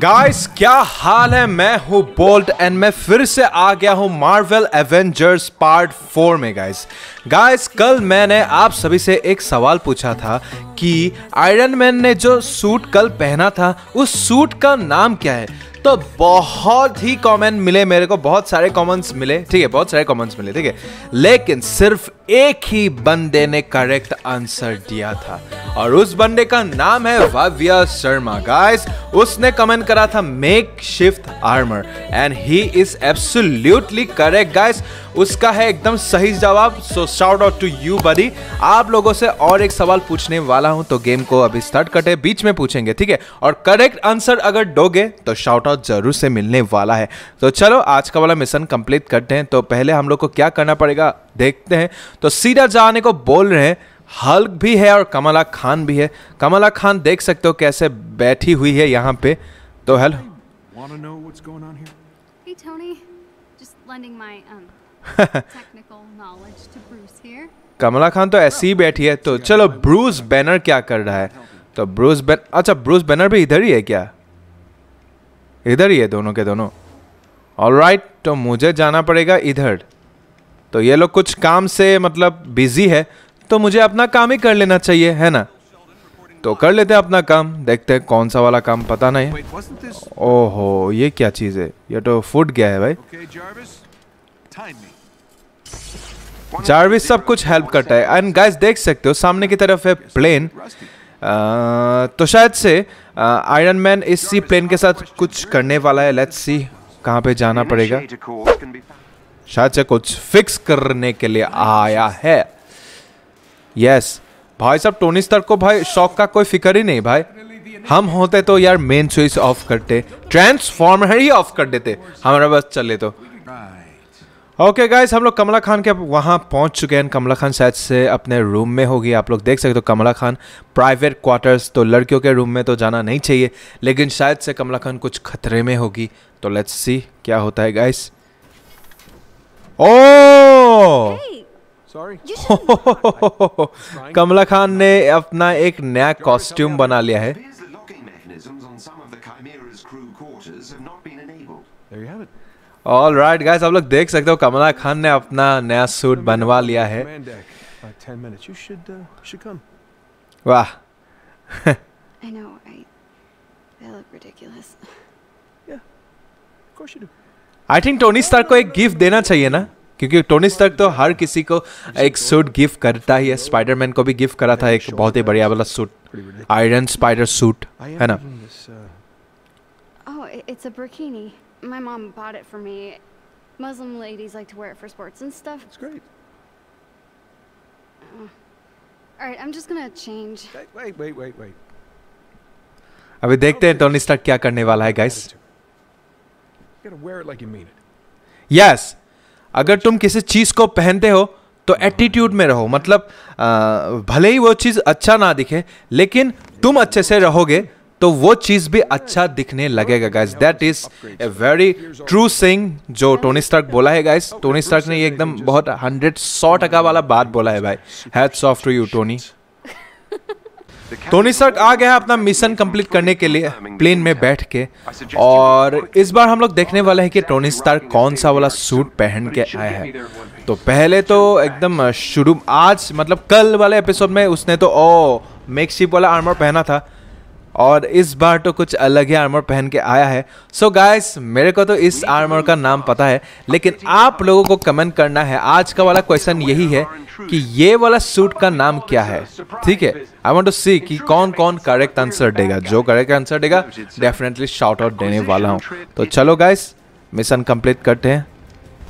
Guys क्या हाल है मैं हूँ बोल्ट एंड मैं फिर से आ गया हूँ मार्वल एवेंजर्स पार्ट फोर में गाइस गाइस कल मैंने आप सभी से एक सवाल पूछा था कि आयरन मैन ने जो सूट कल पहना था उस सूट का नाम क्या है तो बहुत ही कमेंट मिले मेरे को बहुत सारे कमेंट्स मिले ठीक है बहुत सारे कमेंट्स मिले ठीक है लेकिन सिर्फ एक ही बंदे ने करेक्ट आंसर दिया था और उस बंदे का नाम है वाव्या शर्मा गाइस उसने कमेंट करा था makeshift armour and he is absolutely correct guys उसका है एकदम सही जवाब so shout out to you buddy आप लोगों से और एक सवाल पूछने वाला हूं तो गेम को अभी स्टार्ट कटे बीच में पूछेंगे ठीक है और करेक्ट आंसर अगर डोगे तो शाउट आउट जरूर से मिलने वाला है तो चलो आज का वाला मिशन कंप्लीट करते हैं तो पहले हम लोग को क्या करना पड़ेगा देखते हैं तो सीधा जाने को बोल रहे हैं हल्क भी है और कमला खान भी है कमला खान देख सकते हो कैसे बैठी हुई है यहाँ पे तो hello Hey Tony, just lending my um Kamala Khan तो ऐसे ही बैठी है तो चलो ब्रूस बैनर क्या कर रहा है तो ब्रूस बैन अच्छा ब्रूस बैनर भी इधर ही है क्या इधर ही है दोनों के दोनों ऑल राइट right, तो मुझे जाना पड़ेगा इधर तो ये लोग कुछ काम से मतलब बिजी है तो मुझे अपना काम ही कर लेना चाहिए है ना तो कर लेते हैं अपना काम देखते हैं कौन सा वाला काम पता नहीं ओहो ये क्या चीज़ है ये तो फूट गया है भाई जारविस सब कुछ हेल्प करता है एंड गाइस देख सकते हो सामने की तरफ है प्लेन तो शायद से आयरन मैन इसी प्लेन के साथ कुछ करने वाला है लेट्स सी कहां पे जाना पड़ेगा शायद से कुछ फिक्स करने के लिए आया है यस भाई साहब टोनी स्टार्क को भाई शौक का कोई फिक्र ही नहीं भाई हम होते तो यार मेन स्विच ऑफ करते ट्रांसफॉर्मर ही ऑफ कर देते हमारा बस चले तो ओके okay गाइस हम लोग कमला खान के वहाँ पहुँच चुके हैं कमला खान शायद से अपने रूम में होगी आप लोग देख सकते हो तो कमला खान प्राइवेट क्वार्टर्स तो लड़कियों के रूम में तो जाना नहीं चाहिए लेकिन शायद से कमला खान कुछ खतरे में होगी तो लेट्स सी क्या होता है guys oh sorry Kamala Khan ने अपना एक नया कॉस्ट्यूम बना लिया है There you have it. All right guys आप लोग देख सकते हो कमला खान ने अपना नया सूट बनवा लिया है uh, uh, वाह आई थिंक टोनी स्टार को एक गिफ्ट देना चाहिए ना क्योंकि टोनी स्टार तो हर किसी को एक सूट गिफ्ट करता ही है स्पाइडरमैन को भी गिफ्ट करा था एक बहुत ही बढ़िया वाला सूट आयरन स्पाइडर सूट है ना uh, Oh, it's a burkini. My mom bought it for me. Muslim ladies like to wear it for sports and stuff. It's great. Uh, all right, I'm just gonna change. Wait, wait, wait, wait, wait. अभी देखते हैं Tony Stark क्या करने वाला है guys yes अगर तुम किसी चीज को पहनते हो तो एटीट्यूड में रहो मतलब आ, भले ही वो चीज अच्छा ना दिखे लेकिन तुम अच्छे से रहोगे तो वो चीज़ भी अच्छा दिखने लगेगा guys that is a very true thing जो टोनी स्टार्क बोला है गाइस टोनी स्टार्क ने ये एकदम बहुत हंड्रेड सौ टका वाला बात बोला है भाई hats off to you Tony Tony Stark आ गया है अपना मिशन कंप्लीट करने के लिए प्लेन में बैठ के और इस बार हम लोग देखने वाले हैं कि टोनी स्टार कौन सा वाला सूट पहन के आया है तो पहले तो एकदम शुरू आज मतलब कल वाले एपिसोड में उसने तो ओ oh, मेकशिप वाला आर्मर पहना था और इस बार तो कुछ अलग ही आर्मर पहन के आया है सो so गाइस मेरे को तो इस आर्मर का नाम पता है लेकिन आप लोगों को कमेंट करना है आज का वाला क्वेश्चन यही है कि ये वाला सूट का नाम क्या है ठीक है आई वॉन्ट टू सी कि कौन कौन करेक्ट आंसर देगा जो करेक्ट आंसर देगा डेफिनेटली शॉर्ट आउट देने वाला हूँ तो चलो गाइस मिशन कंप्लीट करते हैं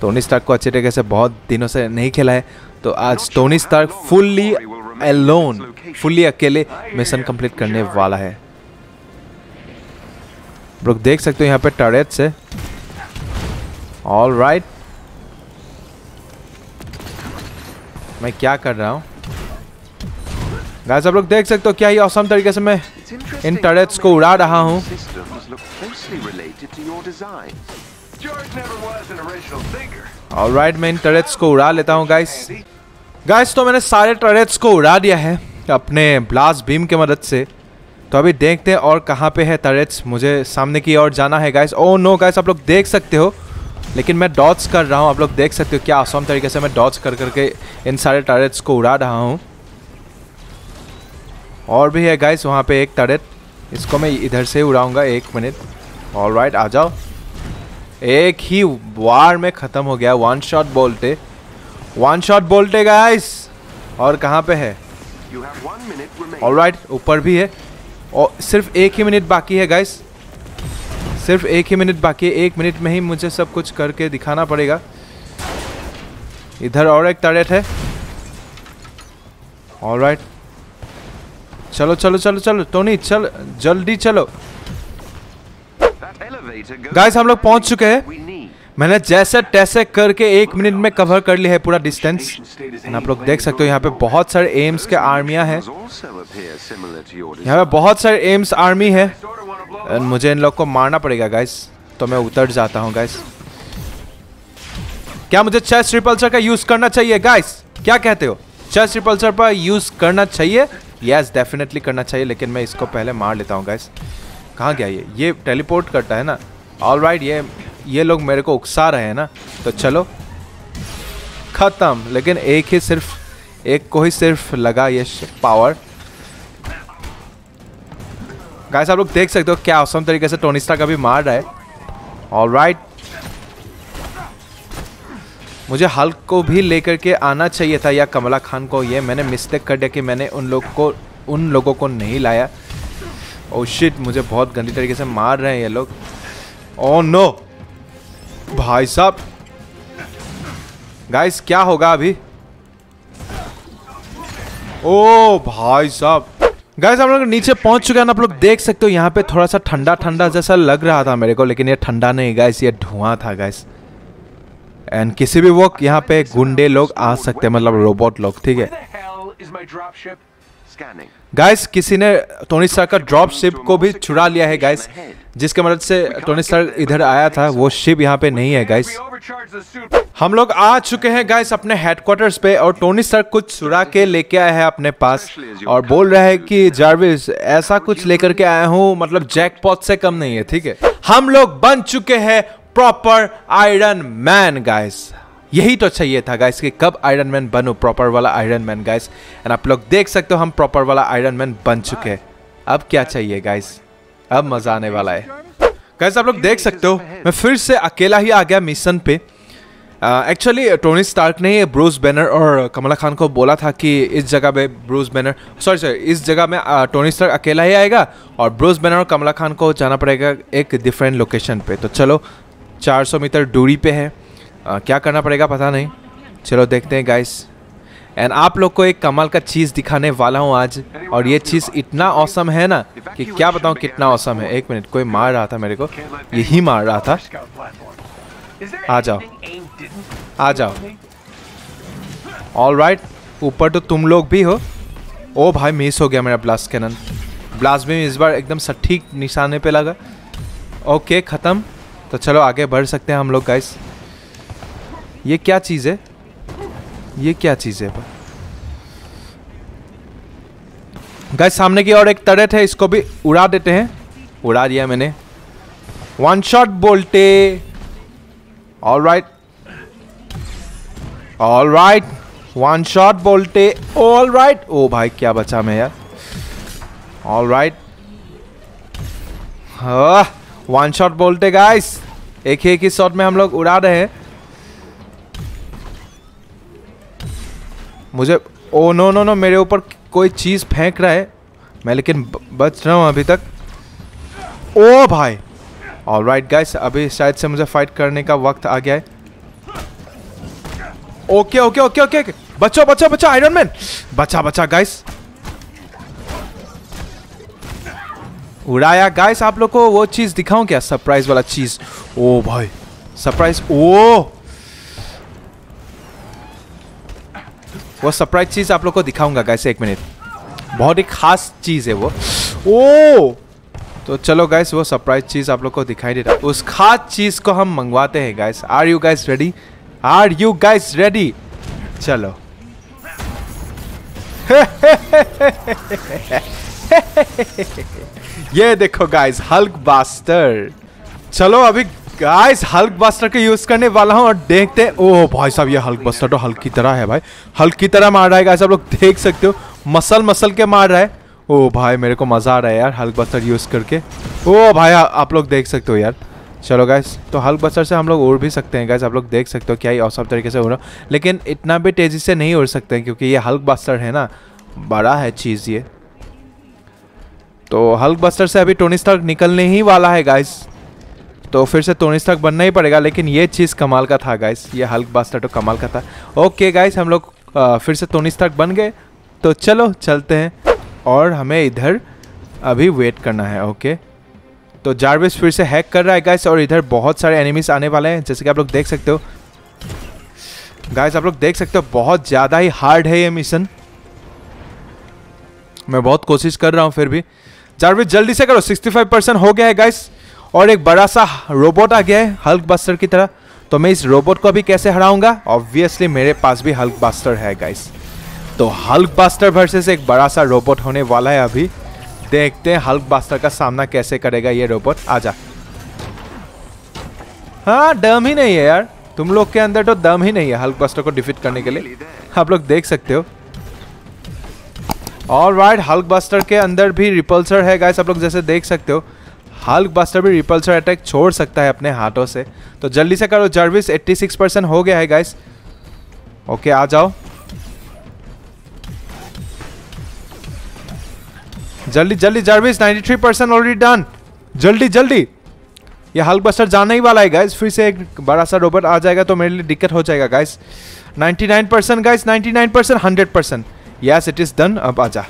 टोनी स्टार्क को अच्छे तरीके से बहुत दिनों से नहीं खेला है तो आज Tony Stark fully alone fully अकेले मिशन कंप्लीट करने वाला है लोग देख सकते हो यहाँ पे टरेट्स है ऑल राइट मैं क्या कर रहा हूँ गाइस आप लोग देख सकते हो क्या ही औसम तरीके से मैं इन टरेट्स को उड़ा रहा हूँ ऑल राइट मैं इन टरेट्स को उड़ा लेता हूँ गाइस गाइस तो मैंने सारे टरेट्स को उड़ा दिया है अपने ब्लास्ट भीम के मदद से तो अभी देखते हैं और कहाँ पे है टरेट्स मुझे सामने की ओर जाना है गाइस ओ नो गाइस आप लोग देख सकते हो लेकिन मैं डॉट्स कर रहा हूँ आप लोग देख सकते हो क्या आसान तरीके से मैं डॉट्स कर करके इन सारे टरेट्स को उड़ा रहा हूँ और भी है गाइस वहाँ पे एक टरेट इसको मैं इधर से उड़ाऊँगा एक मिनट ऑल राइट आ जाओ एक ही वार में ख़त्म हो गया वन शॉट बोलते वन शॉट बोलते गाइस और कहाँ पे है ऑल राइट ऊपर भी है और सिर्फ एक ही मिनट बाकी है गाइस सिर्फ एक ही मिनट बाकी है एक मिनट में ही मुझे सब कुछ करके दिखाना पड़ेगा इधर और एक टारेट है और राइट चलो चलो चलो चलो टोनी चल जल्दी चलो गाइस हम लोग पहुंच चुके हैं मैंने जैसे तैसे करके एक मिनट में कवर कर लिया है पूरा डिस्टेंस आप लोग देख सकते हो यहाँ पे बहुत सारे एम्स के आर्मिया हैं यहाँ पे बहुत सारे एम्स आर्मी है मुझे इन लोग को मारना पड़ेगा गाइस तो मैं उतर जाता हूँ गाइस क्या मुझे चेस्ट रिपल्सर का यूज़ करना चाहिए गाइस क्या कहते हो चेस्ट रिपल्सर पर यूज़ करना चाहिए यस डेफिनेटली करना चाहिए लेकिन मैं इसको पहले मार लेता हूँ गाइस कहाँ गया ये ये टेलीपोर्ट करता है ना ऑल राइट right, ये ये लोग मेरे को उकसा रहे हैं ना तो चलो ख़त्म लेकिन एक ही सिर्फ एक को ही सिर्फ लगा ये पावर गाइस आप लोग देख सकते हो क्या औसम तरीके से टोनिस्टा का भी मार रहा है ऑल राइट मुझे हल्क को भी लेकर के आना चाहिए था या कमला खान को ये मैंने मिस्टेक कर दिया कि मैंने उन लोग को उन लोगों को नहीं लाया ओ oh शिट मुझे बहुत गंदी तरीके से मार रहे हैं ये लोग ओ oh नो भाई साहब गाइस क्या होगा अभी ओ भाई साहब गाइस हम लोग नीचे पहुंच चुके हैं आप लोग देख सकते हो यहाँ पे थोड़ा सा ठंडा ठंडा जैसा लग रहा था मेरे को लेकिन ये ठंडा नहीं गाइस ये धुआं था गाइस एंड किसी भी वक्त यहाँ पे गुंडे लोग आ सकते हैं मतलब रोबोट लोग ठीक है गाइस किसी ने टोनी स्टार का ड्रॉप शिप को भी छुड़ा लिया है गाइस जिसके मदद से टोनी स्टार इधर आया था वो शिप यहाँ पे नहीं है गाइस हम लोग आ चुके हैं गाइस अपने हेडक्वार्टर्स पे और टोनी स्टार कुछ चुरा के लेके आया है अपने पास और बोल रहा है कि जार्विस ऐसा कुछ लेकर के आया हूँ मतलब जैक से कम नहीं है ठीक है हम लोग बन चुके हैं प्रॉपर आयरन मैन गाइस यही तो चाहिए था गाइस कि कब आयरन मैन बनू प्रॉपर वाला आयरन मैन गाइस एंड आप लोग देख सकते हो हम प्रॉपर वाला आयरन मैन बन चुके हैं अब क्या चाहिए गाइस अब मज़ा आने वाला है गाइस आप लोग देख सकते हो मैं फिर से अकेला ही आ गया मिशन पे एक्चुअली टोनी स्टार्क ने ब्रूस बैनर और कमला खान को बोला था कि इस जगह पे ब्रूस बैनर सॉरी सॉरी इस जगह में टोनी uh, स्टार्क अकेला ही आएगा और ब्रूस बैनर और कमला खान को जाना पड़ेगा एक डिफरेंट लोकेशन पे तो चलो 400 मीटर दूरी पे है आ, क्या करना पड़ेगा पता नहीं चलो देखते हैं गाइस एंड आप लोग को एक कमाल का चीज़ दिखाने वाला हूँ आज और ये चीज़ इतना औसम है ना कि क्या बताऊँ कितना औसम है एक मिनट कोई मार रहा था मेरे को यही मार रहा था आ जाओ आ जाओ ऑल राइट ऊपर तो तुम लोग भी हो ओ भाई मिस हो गया मेरा ब्लास्ट कैनन ब्लास्ट भी इस बार एकदम सटीक निशाने पे लगा ओके ख़त्म तो चलो आगे बढ़ सकते हैं हम लोग गाइस ये क्या चीज़ है ये क्या चीज़ है गाइस सामने की ओर एक तड़ेट है इसको भी उड़ा देते हैं उड़ा दिया मैंने वन शॉट बोलते all right all right one shot बोलते ऑल राइट ओ भाई क्या बचा मैं यार ऑल राइट वन शॉट बोलते गाइस एक एक ही शॉट में हम लोग उड़ा रहे हैं मुझे ओ नो नो नो मेरे ऊपर कोई चीज़ फेंक रहा है मैं लेकिन बच रहा हूँ अभी तक ओ भाई और राइट गाइस अभी शायद से मुझे फाइट करने का वक्त आ गया है ओके ओके ओके ओके बचो बचो बचो आयरन मैन बचा बचा गाइस उड़ाया गाइस आप लोग को वो चीज़ दिखाऊं क्या सरप्राइज वाला चीज़ ओ भाई सरप्राइज ओ वो सरप्राइज चीज़ आप लोग को दिखाऊंगा गैस एक मिनट बहुत ही खास चीज़ है वो ओ तो चलो गैस वो सरप्राइज चीज़ आप लोग को दिखाई दे रहा है उस खास चीज़ को हम मंगवाते हैं guys are you guys ready are you guys ready चलो ये देखो गाइस हल्क बास्टर चलो अभी गाइस हल्क बस्टर का यूज करने वाला हूँ और देखते हैं ओ भाई साहब ये हल्क बस्टर तो हल्की तरह है भाई हल्की तरह मार रहा है गाइस आप लोग देख सकते हो मसल मसल के मार रहा है ओ भाई मेरे को मजा आ रहा है यार हल्क बस्टर यूज करके ओ भाई आप लोग देख सकते हो यार चलो गैस तो हल्क बस्टर से हम लोग उड़ भी सकते हैं गैस आप लोग देख सकते हो क्या ये औसम तरीके से उड़ा लेकिन इतना भी तेज़ी से नहीं उड़ सकते हैं क्योंकि ये हल्क बस्टर है ना बड़ा है चीज़ ये तो हल्क बस्टर से अभी टोनी स्टार्क निकलने ही वाला है गाइस तो फिर से टोनी स्टार्क बनना ही पड़ेगा लेकिन ये चीज़ कमाल का था गाइस ये हल्क बास्टर तो कमाल का था ओके गाइस हम लोग फिर से टोनी स्टार्क बन गए तो चलो चलते हैं और हमें इधर अभी वेट करना है ओके तो जारविस फिर से हैक कर रहा है गाइस और इधर बहुत सारे एनिमीज आने वाले हैं जैसे कि आप लोग देख सकते हो गाइस आप लोग देख सकते हो बहुत ज़्यादा ही हार्ड है ये मिशन मैं बहुत कोशिश कर रहा हूँ फिर भी जारविस जल्दी से करो फाइव परसेंट हो गया है गाइस और एक बड़ा सा रोबोट आ गया है हल्क बस्टर की तरह तो मैं इस रोबोट को अभी कैसे हराऊंगा ऑब्वियसली मेरे पास भी हल्क बास्टर है गाइस तो हल्क बास्टर वर्सेस एक बड़ा सा रोबोट होने वाला है अभी देखते हैं हल्क बास्टर का सामना कैसे करेगा ये रोबोट जा हाँ दम ही नहीं है यार तुम लोग के अंदर तो दम ही नहीं है हल्क बास्टर को डिफीट करने के लिए आप लोग देख सकते हो और राइट हल्क बास्टर के अंदर भी रिपल्सर है गाइस आप लोग जैसे देख सकते हो हल्क बास्टर भी रिपल्सर अटैक छोड़ सकता है अपने हाथों से तो जल्दी से करो जर्विस 86 परसेंट हो गया है गाइस ओके आ जाओ जल्दी जल्दी जर्विस 93 परसेंट ऑलरेडी डन जल्दी जल्दी ये हल्क बस्टर जाने ही वाला है गाइस फिर से एक बड़ा सा रोबोट आ जाएगा तो मेरे लिए दिक्कत हो जाएगा guys 99 percent guys 99 percent hundred percent yes it is done अब आ जा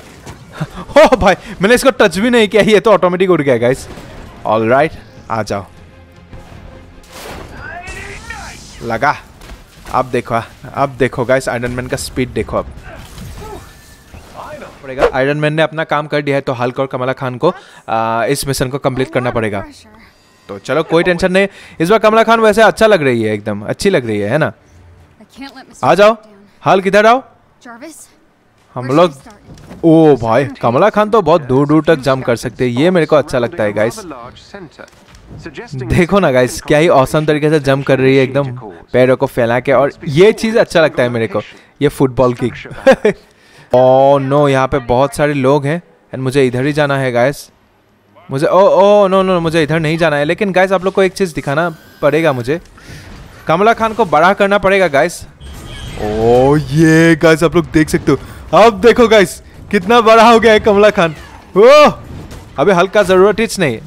हो भाई मैंने इसको टच भी नहीं किया ये तो ऑटोमेटिक उड़ गया गाइस ऑल राइट आ जाओ लगा अब देखो अब देखो गाइस आयरन मैन का स्पीड देखो अब पड़ेगा आयरन मैन ने अपना काम कर दिया है तो हल्क और कमला खान को आ, इस मिशन को कंप्लीट करना पड़ेगा तो चलो कोई टेंशन नहीं इस बार कमला खान वैसे अच्छा लग रही है एकदम अच्छी लग रही है है ना आ जाओ हल्क इधर आओ हम लोग ओ भाई कमला खान तो बहुत दूर दूर तक जम कर सकते हैं ये मेरे को अच्छा लगता है गाइस देखो ना गाइस क्या ही औसम तरीके से जम कर रही है एकदम पैरों को फैला के और ये चीज़ अच्छा लगता है मेरे को ये फुटबॉल की ओ नो oh, यहाँ पे बहुत सारे लोग हैं एंड मुझे इधर ही जाना है गाइस मुझे ओ ओ नो नो मुझे इधर नहीं जाना है लेकिन गाइस आप लोग को एक चीज़ दिखाना पड़ेगा मुझे कमला खान को बड़ा करना पड़ेगा गाइस ओ ये गाइस आप लोग देख सकते हो अब देखो गाइस कितना बड़ा हो गया है कमला खान वो अभी हल्का ज़रूरत ही नहीं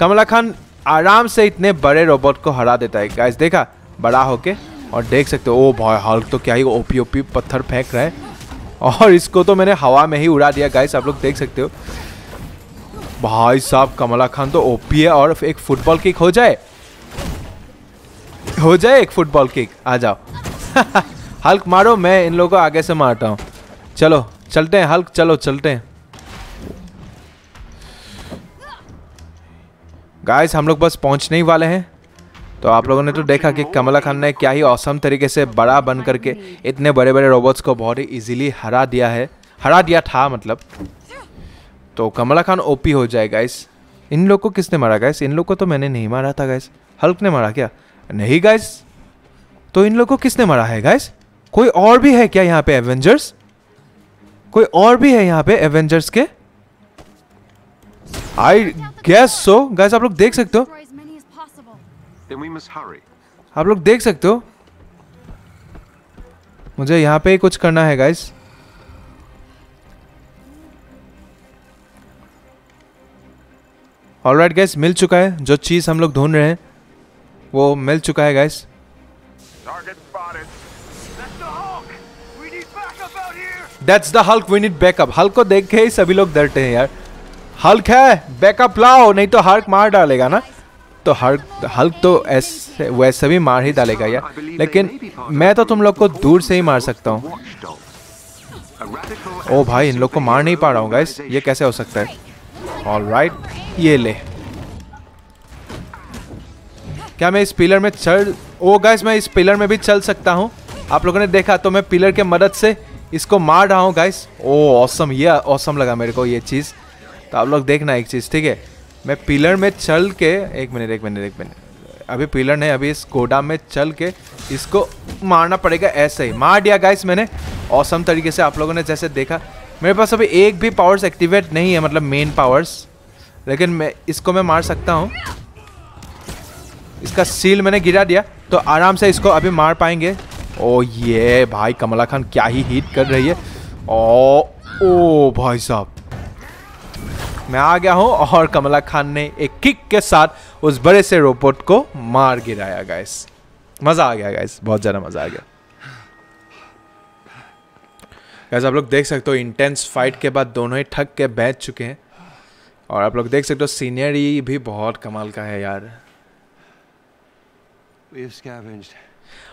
कमला खान आराम से इतने बड़े रोबोट को हरा देता है गाइस देखा बड़ा होके और देख सकते हो ओ भाई हल्क तो क्या ही ओपी ओपी पत्थर फेंक रहा है और इसको तो मैंने हवा में ही उड़ा दिया गाइस आप लोग देख सकते हो भाई साहब कमला खान तो ओपी है और एक फुटबॉल किक हो जाए हो जाए एक फुटबॉल किक आ जाओ हल्क मारो मैं इन लोगों को आगे से मारता हूँ चलो चलते हैं हल्क चलो चलते हैं गाइस हम लोग बस पहुंचने ही वाले हैं तो आप लोगों ने तो देखा कि कमला खान ने क्या ही औसम तरीके से बड़ा बन करके इतने बड़े बड़े रोबोट्स को बहुत ही इजीली हरा दिया है हरा दिया था मतलब तो कमला खान ओपी हो जाए गाइस इन लोग को किसने मारा गाइस इन लोग को तो मैंने नहीं मारा था गाइस हल्क ने मारा क्या नहीं गाइस तो इन लोग को किसने मारा है गाइस कोई और भी है क्या यहाँ पे एवेंजर्स कोई और भी है यहाँ पे एवेंजर्स के आई गैस सो गैस आप लोग देख सकते हो आप लोग देख सकते हो मुझे यहाँ पे कुछ करना है गाइस ऑलराइट गैस मिल चुका है जो चीज़ हम लोग ढूंढ रहे हैं वो मिल चुका है guys that's the Hulk we need backup Hulk को देख के ही सभी लोग डरते हैं यार हल्क है बैकअप लाओ नहीं तो हल्क मार डालेगा ना तो हल्क हल्क तो ऐसे वैसे भी मार ही डालेगा यार लेकिन मैं तो तुम लोग को दूर से ही मार सकता हूँ ओ भाई इन लोग को मार नहीं पा रहा हूँ गाइस ये कैसे हो सकता है ऑल राइट right, ये ले क्या मैं इस पिलर में चल ओ गाइस मैं इस पिलर में भी चल सकता हूँ आप लोगों ने देखा तो मैं पिलर के मदद से इसको मार रहा हूँ गाइस ओ औसम ये औसम लगा मेरे को ये चीज़ तो आप लोग देखना एक चीज़ ठीक है मैं पिलर में चल के एक मिनट एक मिनट एक मिनट अभी पिलर नहीं अभी इस गोडाम में चल के इसको मारना पड़ेगा ऐसे ही मार दिया गाइस मैंने ऑसम तरीके से आप लोगों ने जैसे देखा मेरे पास अभी एक भी पावर्स एक्टिवेट नहीं है मतलब मेन पावर्स लेकिन मैं इसको मैं मार सकता हूँ इसका सील मैंने गिरा दिया तो आराम से इसको अभी मार पाएंगे ओ ये भाई कमला खान क्या ही हिट कर रही है ओ ओ भाई साहब मैं आ गया हूं और कमला खान ने एक किक के साथ उस बड़े से रोबोट को मार गिराया गैस मज़ा आ गया गैस बहुत ज़्यादा मज़ा आ गया गैस आप लोग देख सकते हो इंटेंस फाइट के बाद दोनों ही ठक के बैठ चुके हैं और आप लोग देख सकते हो सीनियरी भी बहुत कमाल का है यार We've scavenged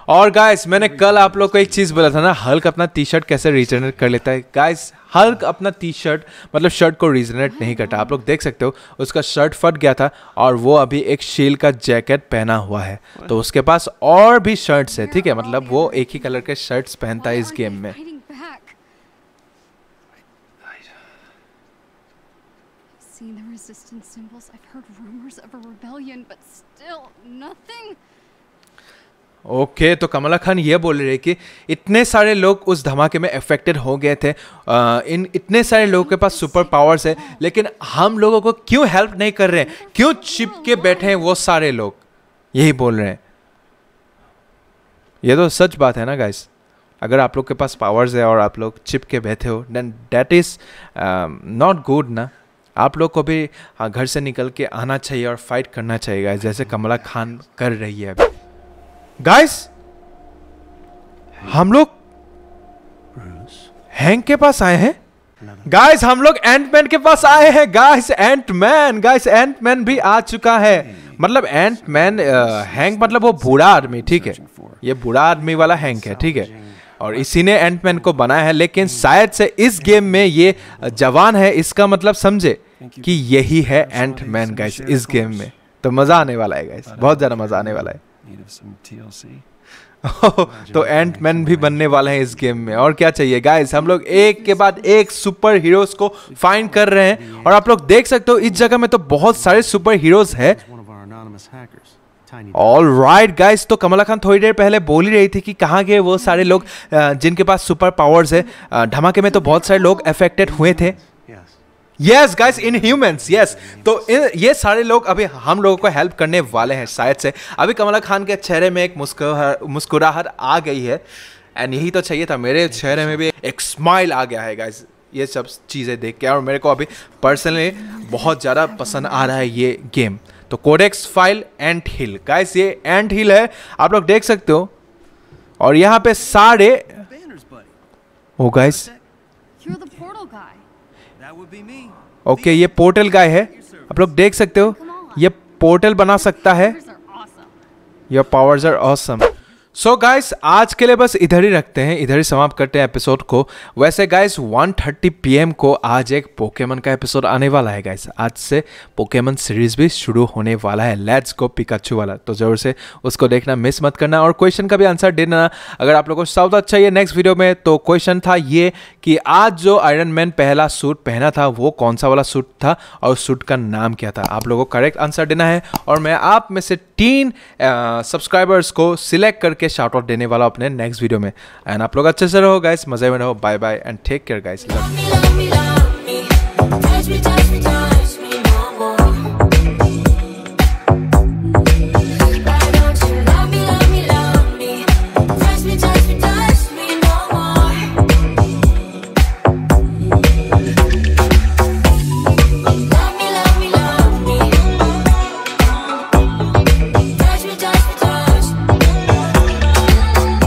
और गाइस मैंने कल आप लोग को एक चीज़ बोला था ना हल्क अपना टी शर्ट कैसे रीजनरेट कर लेता है गाइस हल्क अपना टी शर्ट मतलब शर्ट को रिजनरेट नहीं करता आप लोग देख सकते हो उसका शर्ट फट गया था और वो अभी एक शील का जैकेट पहना हुआ है तो उसके पास और भी शर्ट्स है ठीक है मतलब वो एक ही कलर के शर्ट्स पहनता है इस गेम में seen the resistance symbols. I've heard rumors of a rebellion, but still nothing. Okay okay, तो कमला खान ये बोल रहे कि इतने सारे लोग उस धमाके में अफेक्टेड हो गए थे आ, इन इतने सारे लोगों के पास सुपर पावर्स है लेकिन हम लोगों को क्यों हेल्प नहीं कर रहे हैं क्यों चिपके के बैठे हैं वो सारे लोग यही बोल रहे हैं ये तो सच बात है ना गाइस अगर आप लोग के पास पावर्स है और आप लोग चिपके के बैठे हो then that is not good ना आप लोग को भी हाँ, घर से निकल के आना चाहिए और फाइट करना चाहिए गाइस जैसे कमला खान कर रही है अभी गाइस हम लोग हैंक के पास आए हैं गाइस हम लोग एंटमैन के पास आए हैं गाइस एंटमैन गाइस एंटमैन भी आ चुका है मतलब एंटमैन हैंक मतलब वो बूढ़ा आदमी ठीक है ये बूढ़ा आदमी वाला हैंक है ठीक है और इसी ने एंटमैन को बनाया है लेकिन शायद से इस गेम में ये जवान है इसका मतलब समझे कि यही है एंटमैन गाइस इस गेम में तो मजा आने वाला है गाइस बहुत ज्यादा मजा आने वाला है तो एंट मैन भी बनने वाले हैं इस गेम में और क्या चाहिए गाइस हम लोग एक के बाद एक सुपर हीरोज को फाइंड कर रहे हैं और आप लोग देख सकते हो इस जगह में तो बहुत सारे सुपर हीरोज है ऑल राइट गाइस तो कमला खान थोड़ी देर पहले बोल ही रही थी कि कहाँ गए वो सारे लोग जिनके पास सुपर पावर्स है धमाके में तो बहुत सारे लोग अफेक्टेड हुए थे यस गाइस तो इन ह्यूमंस यस तो ये सारे लोग अभी हम लोगों को हेल्प करने वाले हैं शायद से अभी कमला खान के चेहरे में एक मुस्कुराहट आ गई है एंड यही तो चाहिए था मेरे चेहरे में भी एक स्माइल आ गया है गाइस ये सब चीज़ें देख के और मेरे को अभी पर्सनली बहुत ज़्यादा पसंद आ रहा है ये गेम तो कोडेक्स फाइल एंड हिल गाइस ये एंड हिल है आप लोग देख सकते हो और यहाँ पे सारे ओ गाइस ओके ये पोर्टल गाय है आप लोग देख सकते हो ये पोर्टल बना सकता है your powers are awesome so so guys आज के लिए बस इधर ही रखते हैं इधर ही समाप्त करते हैं एपिसोड को वैसे गाइस 1:30 थर्टी पीएम को आज एक पोकेमन का एपिसोड आने वाला है गाइस आज से पोकेमन सीरीज भी शुरू होने वाला है लेट्स को पिकाचू वाला तो जरूर से उसको देखना मिस मत करना और क्वेश्चन का भी आंसर दे देना अगर आप लोगों को साउथ ये नेक्स्ट वीडियो में तो क्वेश्चन था ये कि आज जो आयरन मैन पहला सूट पहना था वो कौन सा वाला सूट था और सूट का नाम क्या था आप लोगों को करेक्ट आंसर देना है और मैं आप में से तीन सब्सक्राइबर्स को सिलेक्ट करके शार्ट आउट देने वाला अपने नेक्स्ट वीडियो में एंड आप लोग अच्छे से रहो गाइस मजे में रहो bye bye and take care guys love